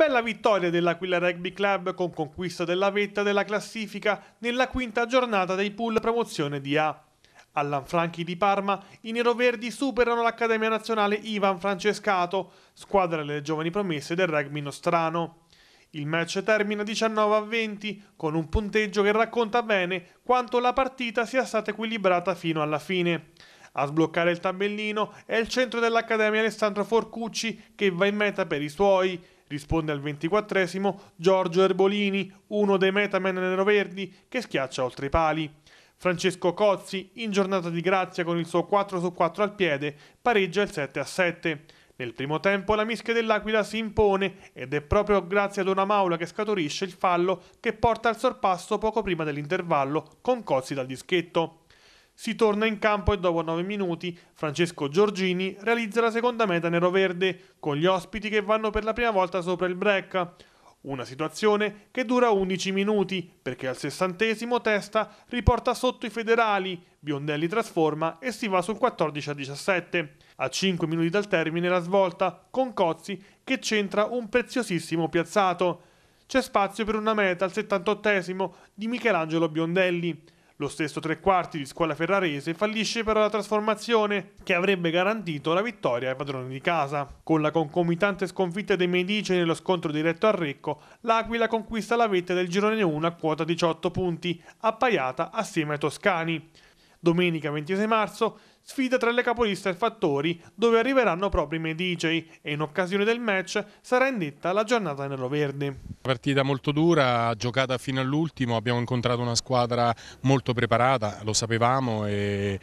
Bella vittoria dell'Aquila Rugby Club con conquista della vetta della classifica nella quinta giornata dei pool promozione di A. All'Anfranchi di Parma i neroverdi superano l'Accademia Nazionale Ivan Francescato, squadra delle giovani promesse del rugby nostrano. Il match termina 19 a 20 con un punteggio che racconta bene quanto la partita sia stata equilibrata fino alla fine. A sbloccare il tabellino è il centro dell'Accademia Alessandro Forcucci che va in meta per i suoi Risponde al ventiquattresimo Giorgio Erbolini, uno dei metamen neroverdi che schiaccia oltre i pali. Francesco Cozzi, in giornata di grazia con il suo 4 su 4 al piede, pareggia il 7 a 7. Nel primo tempo la mischia dell'Aquila si impone ed è proprio grazie ad una maula che scaturisce il fallo che porta al sorpasso poco prima dell'intervallo con Cozzi dal dischetto. Si torna in campo e dopo 9 minuti Francesco Giorgini realizza la seconda meta nero-verde con gli ospiti che vanno per la prima volta sopra il break. Una situazione che dura 11 minuti perché al sessantesimo Testa riporta sotto i federali, Biondelli trasforma e si va sul 14 a 17. A 5 minuti dal termine la svolta con Cozzi che centra un preziosissimo piazzato. C'è spazio per una meta al 78 di Michelangelo Biondelli. Lo stesso tre quarti di scuola ferrarese fallisce però la trasformazione che avrebbe garantito la vittoria ai padroni di casa. Con la concomitante sconfitta dei Medici nello scontro diretto a Recco, l'Aquila conquista la vetta del girone 1 a quota 18 punti, appaiata assieme ai Toscani. Domenica 26 marzo sfida tra le capoliste e fattori, dove arriveranno proprio i medici e in occasione del match sarà indetta la giornata nero-verde. Partita molto dura, giocata fino all'ultimo, abbiamo incontrato una squadra molto preparata, lo sapevamo e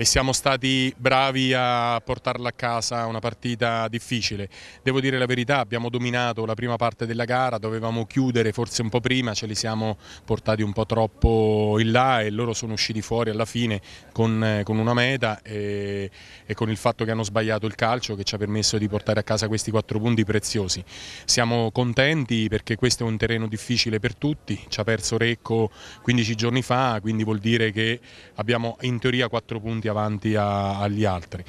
e siamo stati bravi a portarla a casa una partita difficile. Devo dire la verità, abbiamo dominato la prima parte della gara, dovevamo chiudere forse un po' prima, ce li siamo portati un po' troppo in là e loro sono usciti fuori alla fine con, eh, con una meta e, e, con il fatto che hanno sbagliato il calcio che ci ha permesso di portare a casa questi quattro punti preziosi. Siamo contenti perché questo è un terreno difficile per tutti, ci ha perso Recco 15 giorni fa, quindi vuol dire che abbiamo in teoria quattro punti avanti a, agli altri.